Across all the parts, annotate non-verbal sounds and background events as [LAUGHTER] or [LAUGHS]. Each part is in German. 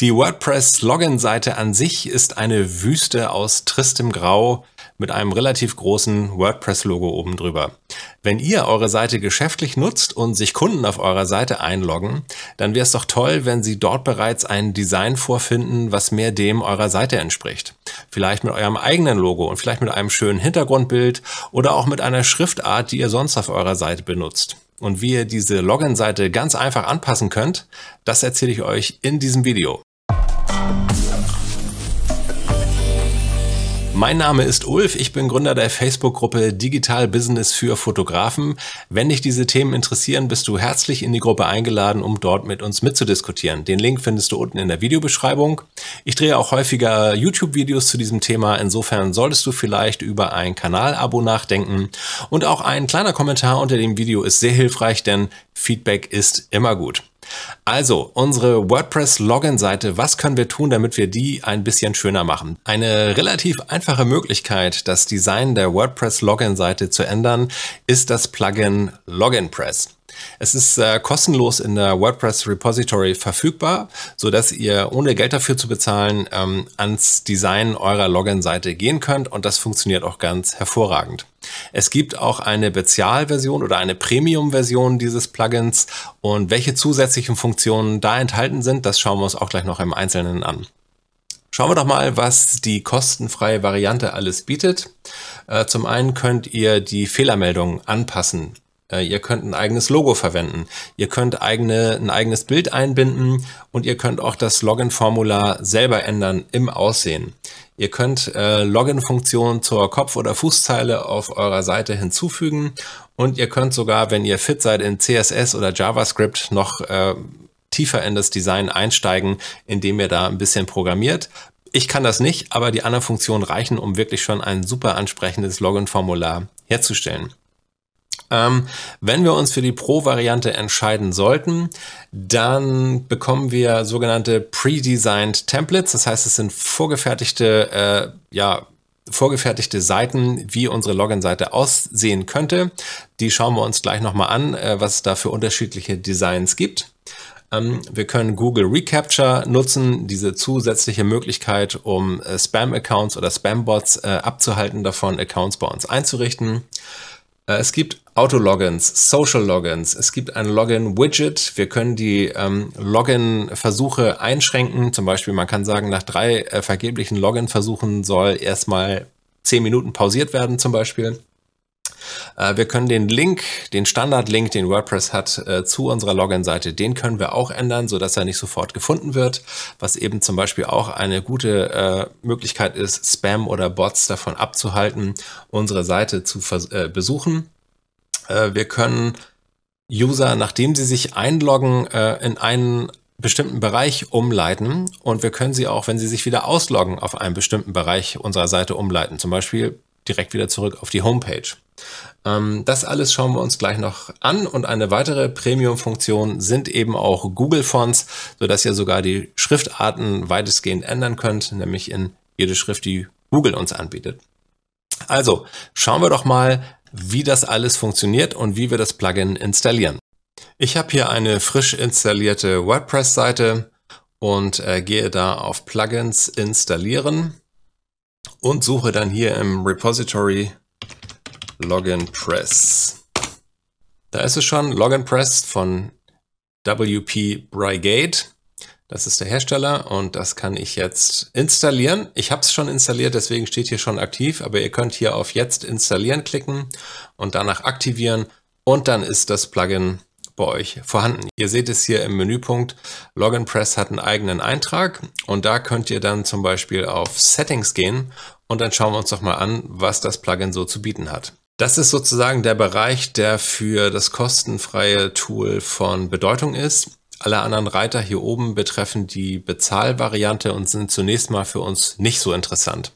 Die WordPress-Login-Seite an sich ist eine Wüste aus tristem Grau mit einem relativ großen WordPress-Logo oben drüber. Wenn ihr eure Seite geschäftlich nutzt und sich Kunden auf eurer Seite einloggen, dann wäre es doch toll, wenn sie dort bereits ein Design vorfinden, was mehr dem eurer Seite entspricht. Vielleicht mit eurem eigenen Logo und vielleicht mit einem schönen Hintergrundbild oder auch mit einer Schriftart, die ihr sonst auf eurer Seite benutzt und wie ihr diese Login-Seite ganz einfach anpassen könnt, das erzähle ich euch in diesem Video. Mein Name ist Ulf, ich bin Gründer der Facebook-Gruppe Digital Business für Fotografen. Wenn dich diese Themen interessieren, bist du herzlich in die Gruppe eingeladen, um dort mit uns mitzudiskutieren. Den Link findest du unten in der Videobeschreibung. Ich drehe auch häufiger YouTube-Videos zu diesem Thema, insofern solltest du vielleicht über ein Kanalabo nachdenken. Und auch ein kleiner Kommentar unter dem Video ist sehr hilfreich, denn Feedback ist immer gut. Also, unsere WordPress-Login-Seite, was können wir tun, damit wir die ein bisschen schöner machen? Eine relativ einfache Möglichkeit, das Design der WordPress-Login-Seite zu ändern, ist das Plugin LoginPress. Es ist äh, kostenlos in der WordPress Repository verfügbar, so dass ihr ohne Geld dafür zu bezahlen ähm, ans Design eurer Login-Seite gehen könnt und das funktioniert auch ganz hervorragend. Es gibt auch eine Spezialversion oder eine Premium-Version dieses Plugins und welche zusätzlichen Funktionen da enthalten sind, das schauen wir uns auch gleich noch im Einzelnen an. Schauen wir doch mal, was die kostenfreie Variante alles bietet. Äh, zum einen könnt ihr die Fehlermeldung anpassen. Äh, ihr könnt ein eigenes Logo verwenden. Ihr könnt eigene, ein eigenes Bild einbinden und ihr könnt auch das Login-Formular selber ändern im Aussehen. Ihr könnt äh, Login-Funktionen zur Kopf- oder Fußzeile auf eurer Seite hinzufügen und ihr könnt sogar, wenn ihr fit seid, in CSS oder JavaScript noch äh, tiefer in das Design einsteigen, indem ihr da ein bisschen programmiert. Ich kann das nicht, aber die anderen Funktionen reichen, um wirklich schon ein super ansprechendes Login-Formular herzustellen. Ähm, wenn wir uns für die Pro-Variante entscheiden sollten, dann bekommen wir sogenannte pre-designed Templates. Das heißt, es sind vorgefertigte, äh, ja, vorgefertigte Seiten, wie unsere Login-Seite aussehen könnte. Die schauen wir uns gleich nochmal an, äh, was es da für unterschiedliche Designs gibt. Ähm, wir können Google Recapture nutzen, diese zusätzliche Möglichkeit, um äh, Spam-Accounts oder Spam-Bots äh, abzuhalten, davon Accounts bei uns einzurichten. Äh, es gibt Auto-Logins, Social-Logins, es gibt ein Login-Widget. Wir können die ähm, Login-Versuche einschränken. Zum Beispiel, man kann sagen, nach drei äh, vergeblichen Login-Versuchen soll erstmal zehn Minuten pausiert werden zum Beispiel. Äh, wir können den Link, den Standard-Link, den WordPress hat, äh, zu unserer Login-Seite, den können wir auch ändern, sodass er nicht sofort gefunden wird, was eben zum Beispiel auch eine gute äh, Möglichkeit ist, Spam oder Bots davon abzuhalten, unsere Seite zu besuchen. wir können User, nachdem sie sich einloggen, in einen bestimmten Bereich umleiten und wir können sie auch, wenn sie sich wieder ausloggen, auf einen bestimmten Bereich unserer Seite umleiten. Zum Beispiel direkt wieder zurück auf die Homepage. Ähm, das alles schauen wir uns gleich noch an und eine weitere Premium-Funktion sind eben auch Google-Fonts, sodass ihr sogar die Schriftarten weitestgehend ändern könnt, nämlich in jede Schrift, die Google uns anbietet. Also schauen wir doch mal, wie das alles funktioniert und wie wir das Plugin installieren. Ich habe hier eine frisch installierte WordPress-Seite und äh, gehe da auf Plugins installieren und suche dann hier im Repository Login Press. Da ist es schon, Login Press von WP Brigade. Das ist der Hersteller und das kann ich jetzt installieren. Ich habe es schon installiert, deswegen steht hier schon aktiv, aber ihr könnt hier auf jetzt installieren klicken und danach aktivieren und dann ist das Plugin bei euch vorhanden. Ihr seht es hier im Menüpunkt. Login Press hat einen eigenen Eintrag und da könnt ihr dann zum Beispiel auf Settings gehen und dann schauen wir uns doch mal an, was das Plugin so zu bieten hat. Das ist sozusagen der Bereich, der für das kostenfreie Tool von Bedeutung ist. Alle anderen Reiter hier oben betreffen die Bezahlvariante und sind zunächst mal für uns nicht so interessant.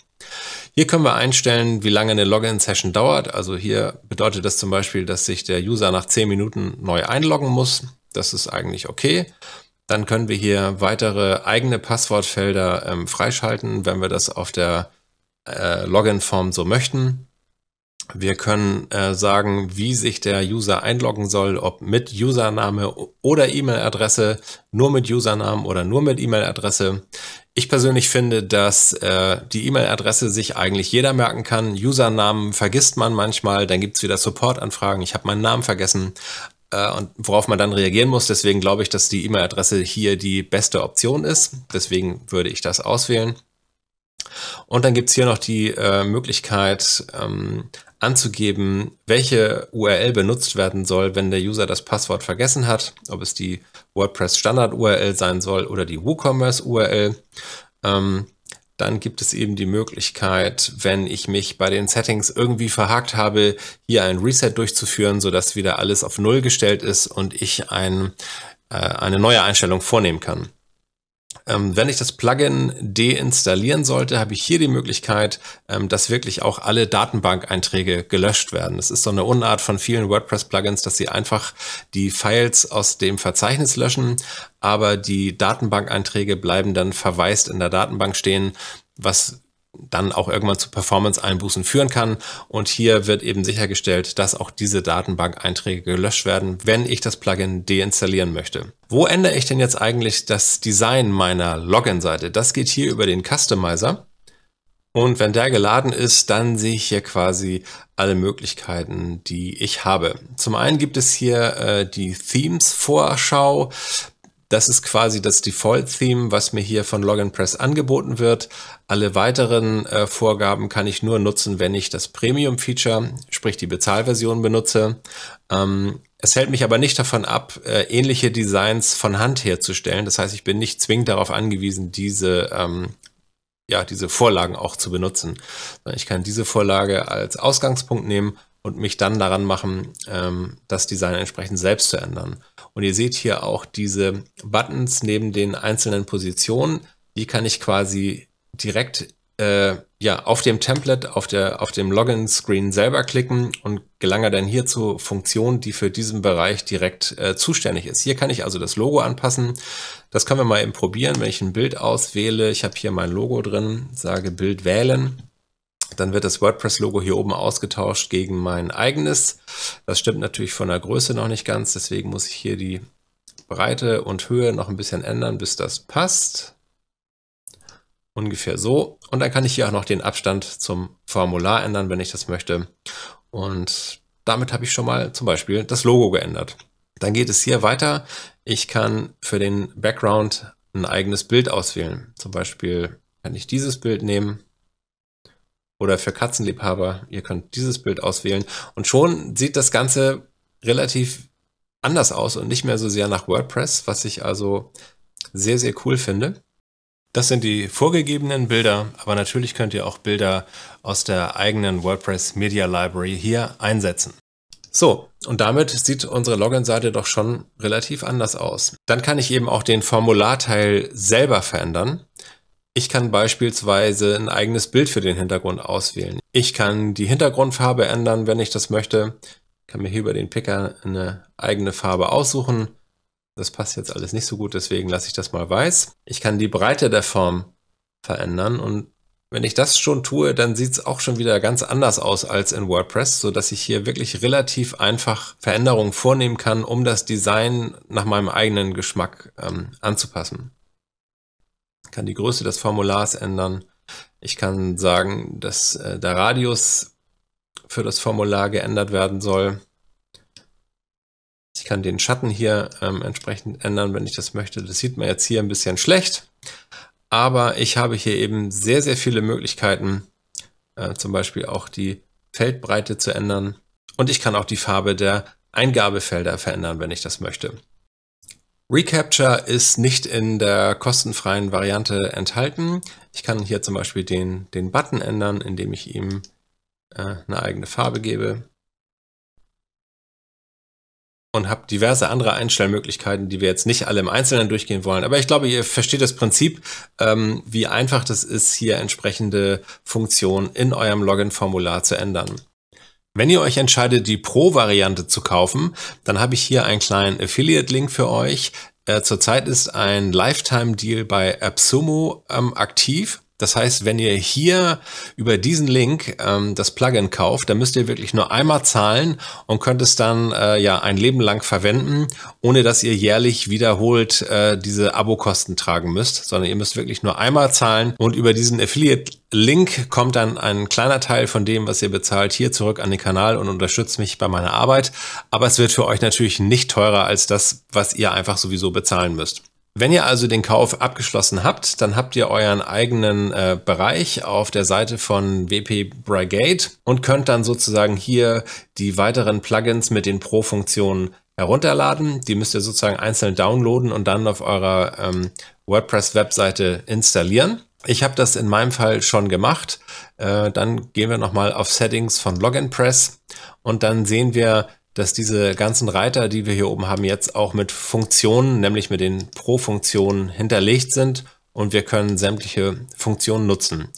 Hier können wir einstellen, wie lange eine Login-Session dauert. Also hier bedeutet das zum Beispiel, dass sich der User nach 10 Minuten neu einloggen muss. Das ist eigentlich okay. Dann können wir hier weitere eigene Passwortfelder ähm, freischalten, wenn wir das auf der äh, Login-Form so möchten. Wir können äh, sagen, wie sich der User einloggen soll, ob mit Username oder E-Mail-Adresse, nur mit Username oder nur mit E-Mail-Adresse. Ich persönlich finde, dass äh, die E-Mail-Adresse sich eigentlich jeder merken kann. Usernamen vergisst man manchmal, dann gibt's wieder Support-Anfragen, ich habe meinen Namen vergessen äh, und worauf man dann reagieren muss. Deswegen glaube ich, dass die E-Mail-Adresse hier die beste Option ist. Deswegen würde ich das auswählen. Und dann gibt es hier noch die äh, Möglichkeit ähm, anzugeben, welche URL benutzt werden soll, wenn der User das Passwort vergessen hat, ob es die WordPress Standard URL sein soll oder die WooCommerce URL. Ähm, dann gibt es eben die Möglichkeit, wenn ich mich bei den Settings irgendwie verhakt habe, hier ein Reset durchzuführen, sodass wieder alles auf Null gestellt ist und ich ein, äh, eine neue Einstellung vornehmen kann. Ähm, wenn ich das Plugin deinstallieren sollte, habe ich hier die Möglichkeit, ähm, dass wirklich auch alle Datenbank-Einträge gelöscht werden. Das ist so eine Unart von vielen WordPress-Plugins, dass sie einfach die Files aus dem Verzeichnis löschen, aber die Datenbank-Einträge bleiben dann verwaist in der Datenbank stehen, was dann auch irgendwann zu Performance-Einbußen führen kann. Und hier wird eben sichergestellt, dass auch diese Datenbank-Einträge gelöscht werden, wenn ich das Plugin deinstallieren möchte. Wo ändere ich denn jetzt eigentlich das Design meiner Login-Seite? Das geht hier über den Customizer. Und wenn der geladen ist, dann sehe ich hier quasi alle Möglichkeiten, die ich habe. Zum einen gibt es hier äh, die Themes-Vorschau das ist quasi das Default-Theme, was mir hier von Login Press angeboten wird. Alle weiteren äh, Vorgaben kann ich nur nutzen, wenn ich das Premium-Feature, sprich die Bezahlversion benutze. Ähm, es hält mich aber nicht davon ab, äh, ähnliche Designs von Hand herzustellen. Das heißt, ich bin nicht zwingend darauf angewiesen, diese ähm, ja, diese Vorlagen auch zu benutzen. Ich kann diese Vorlage als Ausgangspunkt nehmen und mich dann daran machen, ähm, das Design entsprechend selbst zu ändern. Und ihr seht hier auch diese Buttons neben den einzelnen Positionen, die kann ich quasi direkt äh, ja, auf dem Template, auf, der, auf dem Login-Screen selber klicken und gelange dann hier zur Funktion, die für diesen Bereich direkt äh, zuständig ist. Hier kann ich also das Logo anpassen. Das können wir mal eben probieren, wenn ich ein Bild auswähle. Ich habe hier mein Logo drin, sage Bild wählen dann wird das WordPress-Logo hier oben ausgetauscht gegen mein eigenes. Das stimmt natürlich von der Größe noch nicht ganz, deswegen muss ich hier die Breite und Höhe noch ein bisschen ändern, bis das passt. Ungefähr so. Und dann kann ich hier auch noch den Abstand zum Formular ändern, wenn ich das möchte. Und damit habe ich schon mal zum Beispiel das Logo geändert. Dann geht es hier weiter. Ich kann für den Background ein eigenes Bild auswählen. Zum Beispiel kann ich dieses Bild nehmen oder für Katzenliebhaber. Ihr könnt dieses Bild auswählen. Und schon sieht das Ganze relativ anders aus und nicht mehr so sehr nach WordPress, was ich also sehr, sehr cool finde. Das sind die vorgegebenen Bilder, aber natürlich könnt ihr auch Bilder aus der eigenen WordPress Media Library hier einsetzen. So, und damit sieht unsere Login-Seite doch schon relativ anders aus. Dann kann ich eben auch den Formularteil selber verändern. Ich kann beispielsweise ein eigenes Bild für den Hintergrund auswählen. Ich kann die Hintergrundfarbe ändern, wenn ich das möchte. Ich kann mir hier über den Picker eine eigene Farbe aussuchen. Das passt jetzt alles nicht so gut, deswegen lasse ich das mal weiß. Ich kann die Breite der Form verändern und wenn ich das schon tue, dann sieht es auch schon wieder ganz anders aus als in WordPress, so dass ich hier wirklich relativ einfach Veränderungen vornehmen kann, um das Design nach meinem eigenen Geschmack ähm, anzupassen kann die Größe des Formulars ändern. Ich kann sagen, dass äh, der Radius für das Formular geändert werden soll. Ich kann den Schatten hier ähm, entsprechend ändern, wenn ich das möchte. Das sieht man jetzt hier ein bisschen schlecht. Aber ich habe hier eben sehr, sehr viele Möglichkeiten, äh, zum Beispiel auch die Feldbreite zu ändern. Und ich kann auch die Farbe der Eingabefelder verändern, wenn ich das möchte. Recapture ist nicht in der kostenfreien Variante enthalten. Ich kann hier zum Beispiel den, den Button ändern, indem ich ihm äh, eine eigene Farbe gebe. Und habe diverse andere Einstellmöglichkeiten, die wir jetzt nicht alle im Einzelnen durchgehen wollen. Aber ich glaube, ihr versteht das Prinzip, ähm, wie einfach das ist, hier entsprechende Funktionen in eurem Login-Formular zu ändern. Wenn ihr euch entscheidet, die Pro-Variante zu kaufen, dann habe ich hier einen kleinen Affiliate-Link für euch. Äh, zurzeit ist ein Lifetime-Deal bei AppSumo ähm, aktiv. Das heißt, wenn ihr hier über diesen Link ähm, das Plugin kauft, dann müsst ihr wirklich nur einmal zahlen und könnt es dann äh, ja ein Leben lang verwenden, ohne dass ihr jährlich wiederholt äh, diese Abokosten tragen müsst, sondern ihr müsst wirklich nur einmal zahlen und über diesen Affiliate-Link kommt dann ein kleiner Teil von dem, was ihr bezahlt, hier zurück an den Kanal und unterstützt mich bei meiner Arbeit. Aber es wird für euch natürlich nicht teurer als das, was ihr einfach sowieso bezahlen müsst. Wenn ihr also den Kauf abgeschlossen habt, dann habt ihr euren eigenen äh, Bereich auf der Seite von WP Brigade und könnt dann sozusagen hier die weiteren Plugins mit den Pro-Funktionen herunterladen. Die müsst ihr sozusagen einzeln downloaden und dann auf eurer ähm, WordPress-Webseite installieren. Ich habe das in meinem Fall schon gemacht. Äh, dann gehen wir nochmal auf Settings von Login Press und dann sehen wir, dass diese ganzen Reiter, die wir hier oben haben, jetzt auch mit Funktionen, nämlich mit den Pro-Funktionen hinterlegt sind und wir können sämtliche Funktionen nutzen.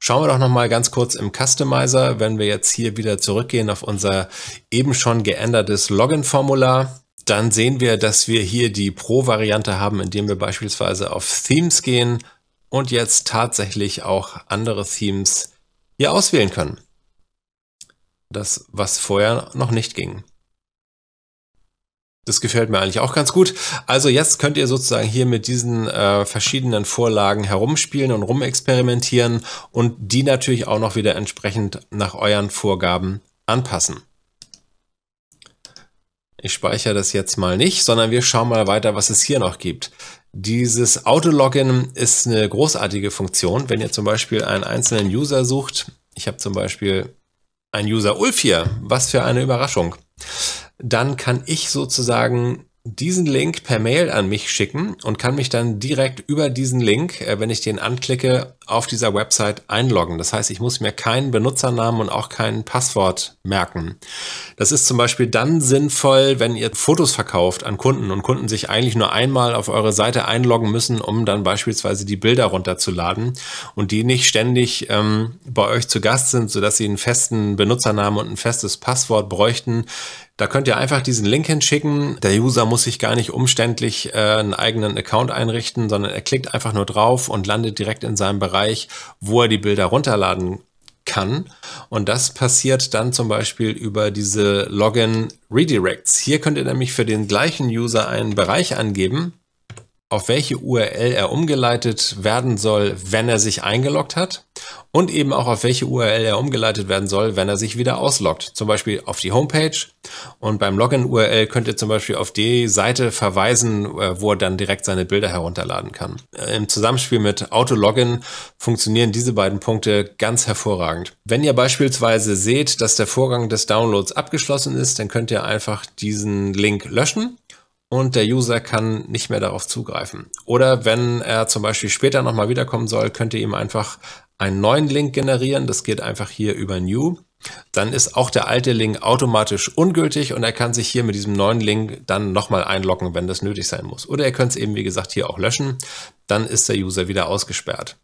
Schauen wir doch nochmal ganz kurz im Customizer, wenn wir jetzt hier wieder zurückgehen auf unser eben schon geändertes Login-Formular, dann sehen wir, dass wir hier die Pro-Variante haben, indem wir beispielsweise auf Themes gehen und jetzt tatsächlich auch andere Themes hier auswählen können. Das, was vorher noch nicht ging. Das gefällt mir eigentlich auch ganz gut. Also jetzt könnt ihr sozusagen hier mit diesen äh, verschiedenen Vorlagen herumspielen und rumexperimentieren und die natürlich auch noch wieder entsprechend nach euren Vorgaben anpassen. Ich speichere das jetzt mal nicht, sondern wir schauen mal weiter, was es hier noch gibt. Dieses Auto-Login ist eine großartige Funktion. Wenn ihr zum Beispiel einen einzelnen User sucht, ich habe zum Beispiel einen User Ulf hier, was für eine Überraschung dann kann ich sozusagen diesen Link per Mail an mich schicken und kann mich dann direkt über diesen Link, äh, wenn ich den anklicke, auf dieser Website einloggen. Das heißt, ich muss mir keinen Benutzernamen und auch kein Passwort merken. Das ist zum Beispiel dann sinnvoll, wenn ihr Fotos verkauft an Kunden und Kunden sich eigentlich nur einmal auf eure Seite einloggen müssen, um dann beispielsweise die Bilder runterzuladen und die nicht ständig ähm, bei euch zu Gast sind, sodass sie einen festen Benutzernamen und ein festes Passwort bräuchten. Da könnt ihr einfach diesen Link hinschicken. Der User muss sich gar nicht umständlich äh, einen eigenen Account einrichten, sondern er klickt einfach nur drauf und landet direkt in seinem Bereich Bereich, wo er die Bilder runterladen kann. Und das passiert dann zum Beispiel über diese Login Redirects. Hier könnt ihr nämlich für den gleichen User einen Bereich angeben auf welche URL er umgeleitet werden soll, wenn er sich eingeloggt hat und eben auch auf welche URL er umgeleitet werden soll, wenn er sich wieder ausloggt. Zum Beispiel auf die Homepage und beim Login-URL könnt ihr zum Beispiel auf die Seite verweisen, äh, wo er dann direkt seine Bilder herunterladen kann. Äh, Im Zusammenspiel mit Auto-Login funktionieren diese beiden Punkte ganz hervorragend. Wenn ihr beispielsweise seht, dass der Vorgang des Downloads abgeschlossen ist, dann könnt ihr einfach diesen Link löschen und der User kann nicht mehr darauf zugreifen. Oder wenn er zum Beispiel später nochmal wiederkommen soll, könnt ihr ihm einfach einen neuen Link generieren. Das geht einfach hier über New. Dann ist auch der alte Link automatisch ungültig und er kann sich hier mit diesem neuen Link dann nochmal einloggen, wenn das nötig sein muss. Oder ihr könnt es eben, wie gesagt, hier auch löschen. Dann ist der User wieder ausgesperrt.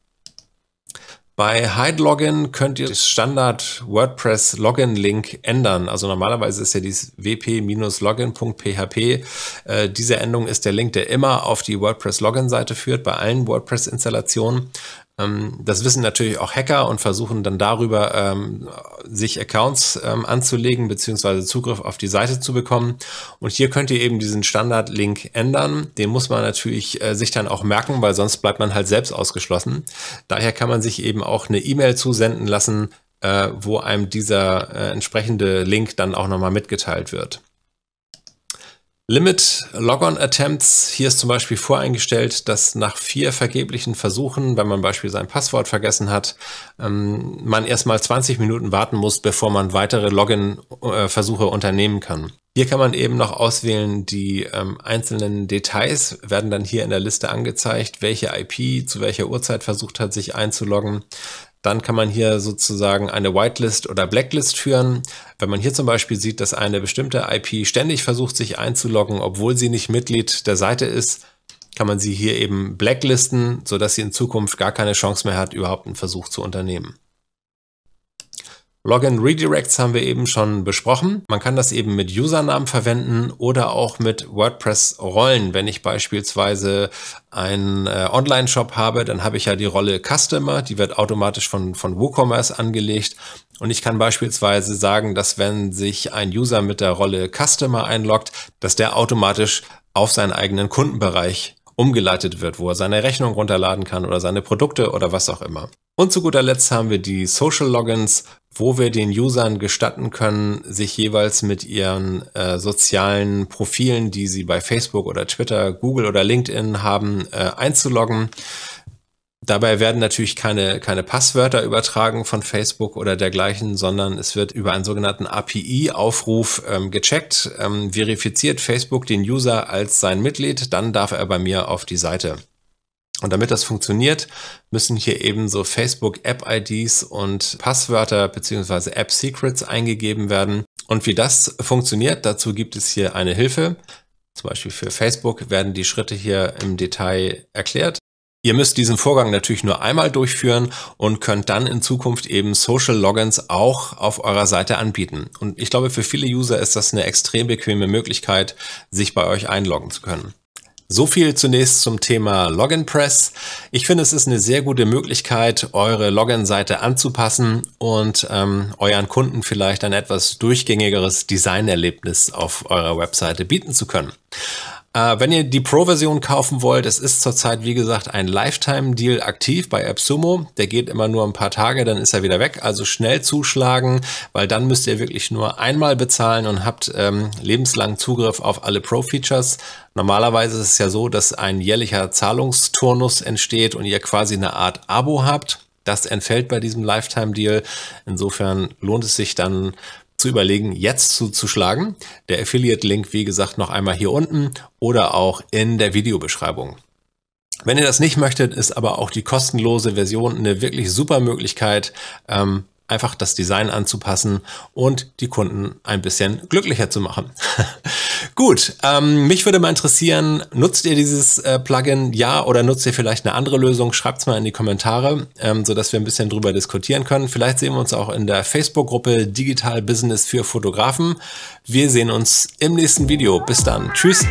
Bei Hide Login könnt ihr das Standard WordPress Login Link ändern. Also normalerweise ist ja dieses wp-login.php. Äh, diese Änderung ist der Link, der immer auf die WordPress Login Seite führt bei allen WordPress Installationen. Ähm, das wissen natürlich auch Hacker und versuchen dann darüber, ähm, sich Accounts ähm, anzulegen beziehungsweise Zugriff auf die Seite zu bekommen. Und hier könnt ihr eben diesen Standard-Link ändern. Den muss man natürlich äh, sich dann auch merken, weil sonst bleibt man halt selbst ausgeschlossen. Daher kann man sich eben auch eine E-Mail zusenden lassen, äh, wo einem dieser äh, entsprechende Link dann auch nochmal mitgeteilt wird. Limit Logon Attempts. Hier ist zum Beispiel voreingestellt, dass nach vier vergeblichen Versuchen, wenn man beispielsweise sein Passwort vergessen hat, ähm, man erstmal 20 Minuten warten muss, bevor man weitere Login-Versuche unternehmen kann. Hier kann man eben noch auswählen, die ähm, einzelnen Details werden dann hier in der Liste angezeigt, welche IP zu welcher Uhrzeit versucht hat, sich einzuloggen. Dann kann man hier sozusagen eine Whitelist oder Blacklist führen. Wenn man hier zum Beispiel sieht, dass eine bestimmte IP ständig versucht, sich einzuloggen, obwohl sie nicht Mitglied der Seite ist, kann man sie hier eben blacklisten, sodass sie in Zukunft gar keine Chance mehr hat, überhaupt einen Versuch zu unternehmen. Login Redirects haben wir eben schon besprochen. Man kann das eben mit Usernamen verwenden oder auch mit WordPress-Rollen. Wenn ich beispielsweise einen äh, Online-Shop habe, dann habe ich ja die Rolle Customer, die wird automatisch von, von WooCommerce angelegt. Und ich kann beispielsweise sagen, dass wenn sich ein User mit der Rolle Customer einloggt, dass der automatisch auf seinen eigenen Kundenbereich umgeleitet wird, wo er seine Rechnung runterladen kann oder seine Produkte oder was auch immer. Und zu guter Letzt haben wir die Social Logins, wo wir den Usern gestatten können, sich jeweils mit ihren äh, sozialen Profilen, die sie bei Facebook oder Twitter, Google oder LinkedIn haben, äh, einzuloggen. Dabei werden natürlich keine, keine Passwörter übertragen von Facebook oder dergleichen, sondern es wird über einen sogenannten API-Aufruf ähm, gecheckt. Ähm, verifiziert Facebook den User als sein Mitglied, dann darf er bei mir auf die Seite. Und damit das funktioniert, müssen hier eben so Facebook App IDs und Passwörter beziehungsweise App Secrets eingegeben werden. Und wie das funktioniert, dazu gibt es hier eine Hilfe. Zum Beispiel für Facebook werden die Schritte hier im Detail erklärt. Ihr müsst diesen Vorgang natürlich nur einmal durchführen und könnt dann in Zukunft eben Social Logins auch auf eurer Seite anbieten. Und ich glaube, für viele User ist das eine extrem bequeme Möglichkeit, sich bei euch einloggen zu können. So viel zunächst zum Thema Login Press. Ich finde, es ist eine sehr gute Möglichkeit, eure Login-Seite anzupassen und ähm, euren Kunden vielleicht ein etwas durchgängigeres Designerlebnis auf eurer Webseite bieten zu können. Äh, wenn ihr die Pro-Version kaufen wollt, es ist zurzeit, wie gesagt, ein Lifetime-Deal aktiv bei AppSumo. Der geht immer nur ein paar Tage, dann ist er wieder weg. Also schnell zuschlagen, weil dann müsst ihr wirklich nur einmal bezahlen und habt ähm, lebenslangen Zugriff auf alle Pro-Features. Normalerweise ist es ja so, dass ein jährlicher Zahlungsturnus entsteht und ihr quasi eine Art Abo habt. Das entfällt bei diesem Lifetime-Deal. Insofern lohnt es sich dann zu überlegen, jetzt zuzuschlagen. Der Affiliate-Link, wie gesagt, noch einmal hier unten oder auch in der Videobeschreibung. Wenn ihr das nicht möchtet, ist aber auch die kostenlose Version eine wirklich super Möglichkeit, ähm, einfach das Design anzupassen und die Kunden ein bisschen glücklicher zu machen. [LAUGHS] Gut, ähm, mich würde mal interessieren, nutzt ihr dieses äh, Plugin ja oder nutzt ihr vielleicht eine andere Lösung? Schreibt es mal in die Kommentare, ähm, sodass wir ein bisschen drüber diskutieren können. Vielleicht sehen wir uns auch in der Facebook-Gruppe Digital Business für Fotografen. Wir sehen uns im nächsten Video. Bis dann. Tschüss.